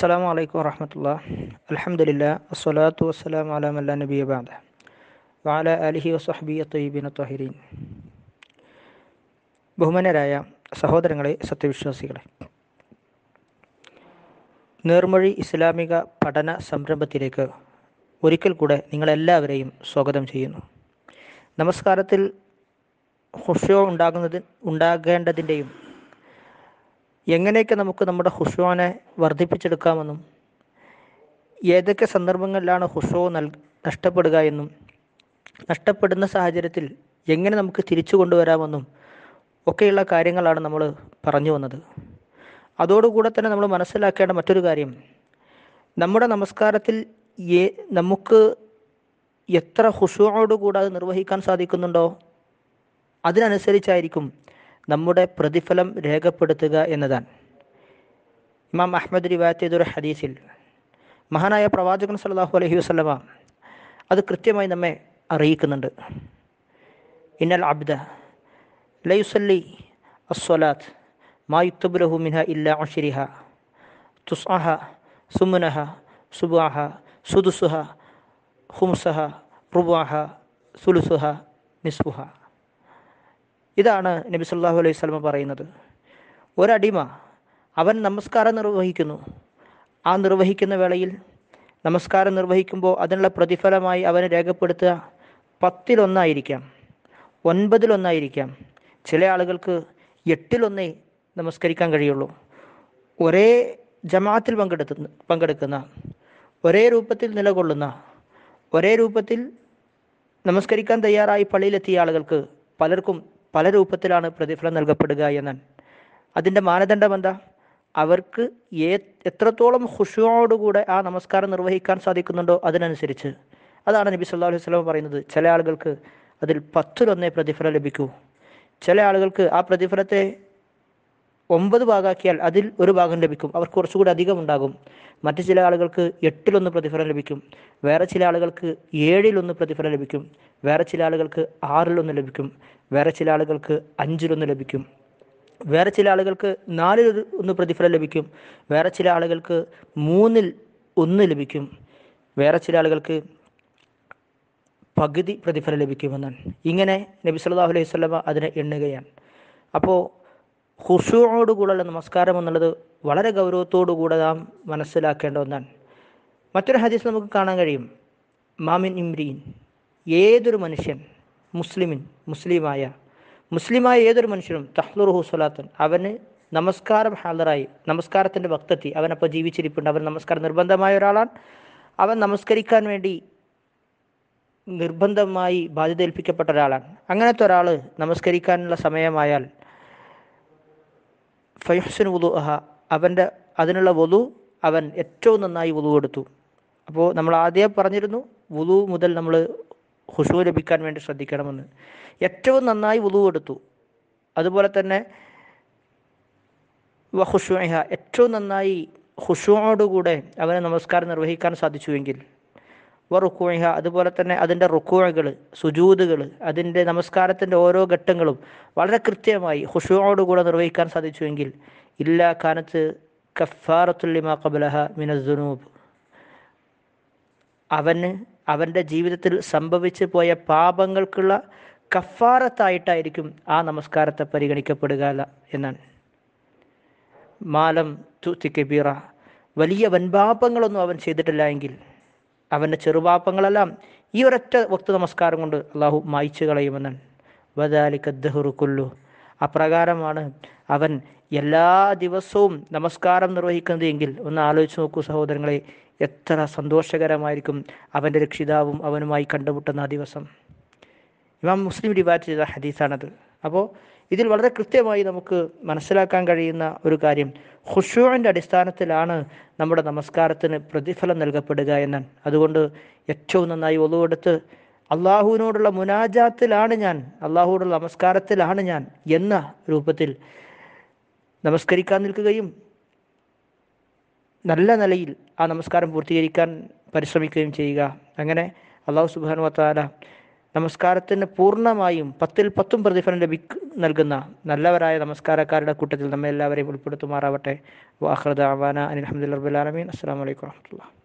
അസ്സാം വലൈക്കും വറഹമത്തുള്ള അലഹമില്ല വസ്സലാത്തു വസ്സലാം അലാമല്ല നബി അബാദ് വാല അലിഹി വസ്ഹബി തൊയ്ബിൻ തൊഹരീൻ ബഹുമാനരായ സഹോദരങ്ങളെ സത്യവിശ്വാസികളെ നേർമൊഴി ഇസ്ലാമിക പഠന സംരംഭത്തിലേക്ക് ഒരിക്കൽ കൂടെ നിങ്ങളെല്ലാവരെയും സ്വാഗതം ചെയ്യുന്നു നമസ്കാരത്തിൽ ഹുഷോ ഉണ്ടാകുന്നത് ഉണ്ടാകേണ്ടതിൻ്റെയും എങ്ങനെയൊക്കെ നമുക്ക് നമ്മുടെ ഹുഷുവിനെ വർദ്ധിപ്പിച്ചെടുക്കാമെന്നും ഏതൊക്കെ സന്ദർഭങ്ങളിലാണ് ഹുഷു നൽ നഷ്ടപ്പെടുക എന്നും നഷ്ടപ്പെടുന്ന സാഹചര്യത്തിൽ എങ്ങനെ നമുക്ക് തിരിച്ചു കൊണ്ടുവരാമെന്നും ഒക്കെയുള്ള കാര്യങ്ങളാണ് നമ്മൾ പറഞ്ഞു വന്നത് അതോടുകൂടെ തന്നെ നമ്മൾ മനസ്സിലാക്കേണ്ട മറ്റൊരു കാര്യം നമ്മുടെ നമസ്കാരത്തിൽ ഏ നമുക്ക് എത്ര ഹുഷുവോടുകൂടെ നിർവഹിക്കാൻ സാധിക്കുന്നുണ്ടോ അതിനനുസരിച്ചായിരിക്കും നമ്മുടെ പ്രതിഫലം രേഖപ്പെടുത്തുക എന്നതാണ് ഇമാം അഹമ്മദ് റിവായത്ത് ചെയ്തൊരു ഹദീസിൽ മഹാനായ പ്രവാചകൻ സല്ലാഹു അലഹി വസ്ലമ അത് കൃത്യമായി നമ്മെ അറിയിക്കുന്നുണ്ട് ഇന്നൽ അബ്ദ ലൈസല്ലി അസ്വലാത്ത് മായുക്തബുലഹു മിൻഹ ഇല്ല അഷിരിഹ തുസ്അഹ സുമുനഹ സുബാഹ സുദുസുഹ ഹുംസഹ റുബാഹ സുലുസുഹ നിസ്ബുഹ ഇതാണ് നബി സല്ലാഹു അലൈഹി സ്വലമ പറയുന്നത് ഒരടിമ അവൻ നമസ്കാരം നിർവഹിക്കുന്നു ആ നിർവഹിക്കുന്ന വേളയിൽ നമസ്കാരം നിർവഹിക്കുമ്പോൾ അതിനുള്ള പ്രതിഫലമായി അവന് രേഖപ്പെടുത്തുക പത്തിലൊന്നായിരിക്കാം ഒൻപതിലൊന്നായിരിക്കാം ചില ആളുകൾക്ക് എട്ടിലൊന്നേ നമസ്കരിക്കാൻ കഴിയുള്ളൂ ഒരേ ജമാഅത്തിൽ പങ്കെടുത്ത പങ്കെടുക്കുന്ന ഒരേ രൂപത്തിൽ നിലകൊള്ളുന്ന ഒരേ രൂപത്തിൽ നമസ്കരിക്കാൻ തയ്യാറായി പള്ളിയിലെത്തിയ ആളുകൾക്ക് പലർക്കും പല രൂപത്തിലാണ് പ്രതിഫലം നൽകപ്പെടുക എന്ന് അതിൻ്റെ മാനദണ്ഡം എന്താ അവർക്ക് ഏ എത്രത്തോളം ഹുഷുവോടുകൂടെ ആ നമസ്കാരം നിർവഹിക്കാൻ സാധിക്കുന്നുണ്ടോ അതിനനുസരിച്ച് അതാണ് നബി സല്ലാ അലൈഹി സ്വലം പറയുന്നത് ചില ആളുകൾക്ക് അതിൽ പത്തിലൊന്നേ പ്രതിഫലം ലഭിക്കൂ ചില ആളുകൾക്ക് ആ പ്രതിഫലത്തെ ഒമ്പത് ഭാഗമാക്കിയാൽ അതിൽ ഒരു ഭാഗം ലഭിക്കും അവർക്ക് കുറച്ചുകൂടി അധികം ഉണ്ടാകും മറ്റു ചില ആളുകൾക്ക് എട്ടിലൊന്ന് പ്രതിഫലം ലഭിക്കും വേറെ ചില ആളുകൾക്ക് ഏഴിലൊന്ന് പ്രതിഫലം ലഭിക്കും വേറെ ചില ആളുകൾക്ക് ആറിലൊന്ന് ലഭിക്കും വേറെ ചില ആളുകൾക്ക് അഞ്ചിലൊന്ന് ലഭിക്കും വേറെ ചില ആളുകൾക്ക് നാലിൽ ഒന്ന് പ്രതിഫലം ലഭിക്കും വേറെ ചില ആളുകൾക്ക് മൂന്നിൽ ഒന്ന് ലഭിക്കും വേറെ ചില ആളുകൾക്ക് പകുതി പ്രതിഫലം ലഭിക്കുമെന്നാണ് ഇങ്ങനെ നബി സല്ലാഹു അലൈഹി സ്വലമ അതിനെ എണ്ണുകയാണ് അപ്പോൾ ഹുസൂടോടുകൂടെയുള്ള നമസ്കാരം എന്നുള്ളത് വളരെ കൂടെ നാം മനസ്സിലാക്കേണ്ട ഒന്നാണ് മറ്റൊരു ഹദീസ് നമുക്ക് കാണാൻ കഴിയും മാമിൻ ഇമ്രീൻ ഏതൊരു മനുഷ്യൻ മുസ്ലിമിൻ മുസ്ലിമായ മുസ്ലിമായ ഏതൊരു മനുഷ്യനും തഹ്ലുറുഹു സ്വലാത്തൻ അവന് നമസ്കാരം ഹാലറായി നമസ്കാരത്തിൻ്റെ ഭക്തത്തി അവനപ്പോൾ ജീവിച്ചിരിപ്പുണ്ട് അവൻ നമസ്കാരം നിർബന്ധമായ ഒരാളാണ് അവൻ നമസ്കരിക്കാൻ വേണ്ടി നിർബന്ധമായി ബാധ്യത ഏൽപ്പിക്കപ്പെട്ട ഒരാളാണ് അങ്ങനത്തെ ഒരാൾ നമസ്കരിക്കാനുള്ള സമയമായാൽ ഫയുഹ്സൻ വുലു അഹ അവൻ്റെ അതിനുള്ള വലു അവൻ ഏറ്റവും നന്നായി വുലു എടുത്തു അപ്പോൾ നമ്മൾ ആദ്യം പറഞ്ഞിരുന്നു വുലു മുതൽ നമ്മൾ ഹുഷു ലഭിക്കാൻ വേണ്ടി ശ്രദ്ധിക്കണമെന്ന് ഏറ്റവും നന്നായി വുലു എടുത്തു അതുപോലെ തന്നെ വഹുഷുഹ ഏറ്റവും നന്നായി ഹുഷുവോടുകൂടെ അവന് നമസ്കാരം നിർവഹിക്കാൻ സാധിച്ചുവെങ്കിൽ വറുക്കൂഴിഹ അതുപോലെ തന്നെ അതിൻ്റെ റുക്കൂഴകൾ സുജൂതുകൾ അതിൻ്റെ നമസ്കാരത്തിൻ്റെ ഓരോ ഘട്ടങ്ങളും വളരെ കൃത്യമായി ഹുഷുവോടുകൂടെ നിർവഹിക്കാൻ സാധിച്ചുവെങ്കിൽ ഇല്ലാ കാനത്ത് കഫാറത്തുല്ലിമാ കബലഹ മിനസ്ദുനൂബ് അവന് അവൻ്റെ ജീവിതത്തിൽ സംഭവിച്ചു പോയ പാപങ്ങൾക്കുള്ള കഫാറത്തായിട്ടായിരിക്കും ആ നമസ്കാരത്തെ പരിഗണിക്കപ്പെടുക എന്നാണ് മാലം തുത്തി കബീറ വലിയ വൻപാപങ്ങളൊന്നും അവൻ ചെയ്തിട്ടില്ല എങ്കിൽ അവൻ്റെ ചെറുപാപ്പങ്ങളെല്ലാം ഈ ഒരൊറ്റ വക്ത നമസ്കാരം കൊണ്ട് അള്ളാഹു മായിച്ചു കളയുമെന്നാണ് വദാലിക്കദ്ദഹുറുക്കുല്ലു അപ്രകാരമാണ് അവൻ എല്ലാ ദിവസവും നമസ്കാരം നിർവഹിക്കുന്നത് എങ്കിൽ ഒന്ന് ആലോചിച്ച് നോക്കൂ സഹോദരങ്ങളെ എത്ര സന്തോഷകരമായിരിക്കും അവൻ്റെ രക്ഷിതാവും അവനുമായി കണ്ടുമുട്ടുന്ന ആ ദിവസം ഇമാം മുസ്ലിം ഡിബാറ്റ് ചെയ്ത ഹദീസാണത് അപ്പോൾ ഇതിൽ വളരെ കൃത്യമായി നമുക്ക് മനസ്സിലാക്കാൻ കഴിയുന്ന ഒരു കാര്യം ഖുഷൂവിൻ്റെ അടിസ്ഥാനത്തിലാണ് നമ്മുടെ നമസ്കാരത്തിന് പ്രതിഫലം നൽകപ്പെടുക എന്നാണ് അതുകൊണ്ട് ഏറ്റവും നന്നായി ഒതുവെടുത്ത് അള്ളാഹുവിനോടുള്ള മുനാജാത്തിലാണ് ഞാൻ അള്ളാഹുവിനുള്ള നമസ്കാരത്തിലാണ് ഞാൻ എന്ന രൂപത്തിൽ നമസ്കരിക്കാൻ നിൽക്കുകയും നല്ല നിലയിൽ ആ നമസ്കാരം പൂർത്തീകരിക്കാൻ പരിശ്രമിക്കുകയും ചെയ്യുക അങ്ങനെ അള്ളാഹു സുബാനു വത്താല നമസ്കാരത്തിന് പൂർണ്ണമായും പത്തിൽ പത്തും പ്രതിഫലം ലഭി നൽകുന്ന നല്ലവരായ നമസ്കാരക്കാരുടെ കൂട്ടത്തിൽ നമ്മെ എല്ലാവരെയും ഉൾപ്പെടുത്തുമാറാവട്ടെ വാഹൃദ് അവാന അനിൽ അഹമ്മദ് റബുലാലമീൻ അസ്സാം വലൈക്കും വാഹമത്തുള്ള